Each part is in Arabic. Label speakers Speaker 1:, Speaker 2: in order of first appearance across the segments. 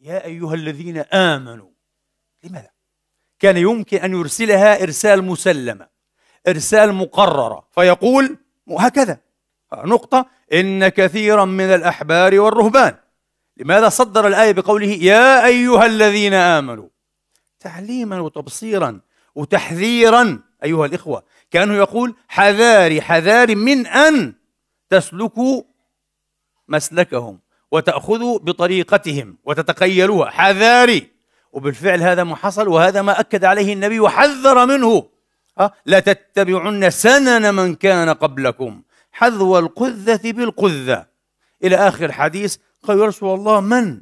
Speaker 1: يا أيها الذين آمنوا لماذا؟ كان يمكن أن يرسلها إرسال مسلمة إرسال مقررة فيقول هكذا نقطة إن كثيرا من الأحبار والرهبان لماذا صدر الآية بقوله يا أيها الذين آمنوا تعليما وتبصيرا وتحذيرا أيها الإخوة كأنه يقول حذاري حذاري من أن تسلكوا مسلكهم وتأخذ بطريقتهم وتتقيلوها حذاري وبالفعل هذا ما حصل وهذا ما أكد عليه النبي وحذر منه أه؟ لا تتبعن سنن من كان قبلكم حذو القذة بالقذة إلى آخر الحديث قالوا يا رسول الله من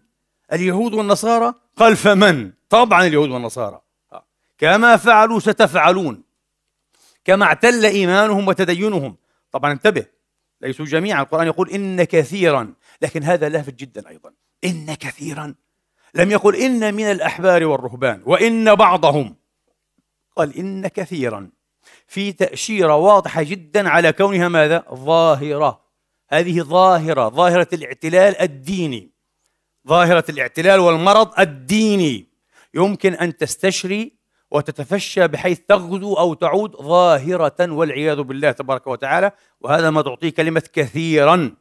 Speaker 1: اليهود والنصارى قال فمن طبعا اليهود والنصارى أه. كما فعلوا ستفعلون كما اعتل إيمانهم وتدينهم طبعا انتبه ليسوا جميعا القرآن يقول إن كثيرا لكن هذا لافت جدا أيضا إن كثيرا لم يقل إن من الأحبار والرهبان وإن بعضهم قال إن كثيرا في تأشيرة واضحة جدا على كونها ماذا؟ ظاهرة هذه ظاهرة ظاهرة الاعتلال الديني ظاهرة الاعتلال والمرض الديني يمكن أن تستشري وتتفشى بحيث تغدو أو تعود ظاهرة والعياذ بالله تبارك وتعالى وهذا ما تعطيه كلمة كثيرا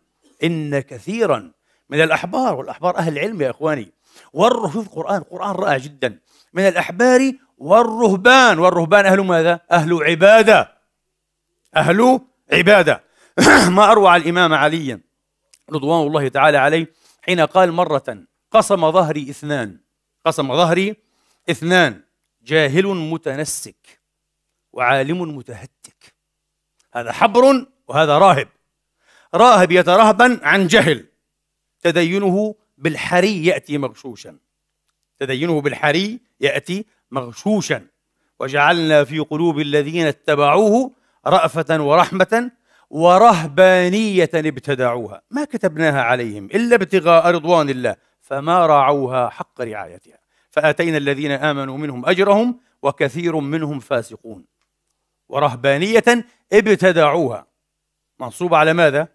Speaker 1: إن كثيرا من الأحبار والأحبار أهل العلم يا إخواني والرهب في القرآن القرآن رائع جدا من الأحبار والرهبان والرهبان أهل ماذا؟ أهل عبادة أهل عبادة ما اروع الإمام علي رضوان الله تعالى عليه حين قال مرة قسم ظهري اثنان قسم ظهري اثنان جاهل متنسك وعالم متهتك هذا حبر وهذا راهب راهب يترهبن عن جهل تدينه بالحري يأتي مغشوشا تدينه بالحري يأتي مغشوشا وجعلنا في قلوب الذين اتبعوه رأفة ورحمة ورهبانية ابتدعوها ما كتبناها عليهم إلا ابتغاء رضوان الله فما راعوها حق رعايتها فاتينا الذين امنوا منهم اجرهم وكثير منهم فاسقون ورهبانيه ابتدعوها منصوبه على ماذا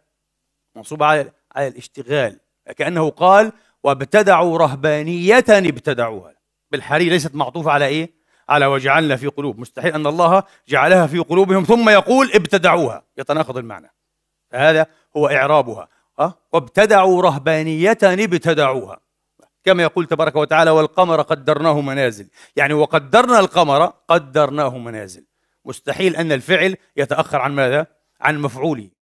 Speaker 1: منصوبه على على الاشتغال كانه قال وابتدعوا رهبانيه ابتدعوها بالحري ليست معطوفه على ايه على وجعلنا في قلوب مستحيل ان الله جعلها في قلوبهم ثم يقول ابتدعوها يتناقض المعنى هذا هو اعرابها أه؟ وابتدعوا رهبانيه ابتدعوها كما يقول تبارك وتعالى والقمر قدرناه منازل يعني وقدرنا القمر قدرناه منازل مستحيل أن الفعل يتأخر عن ماذا؟ عن مفعوله